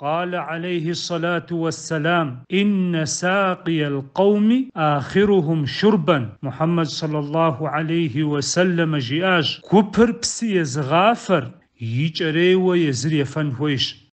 قال عليه الصلاه والسلام ان ساقي القوم اخرهم شربا محمد صلى الله عليه وسلم جئاش كبر بسي غافر يجري ويزري فنهويش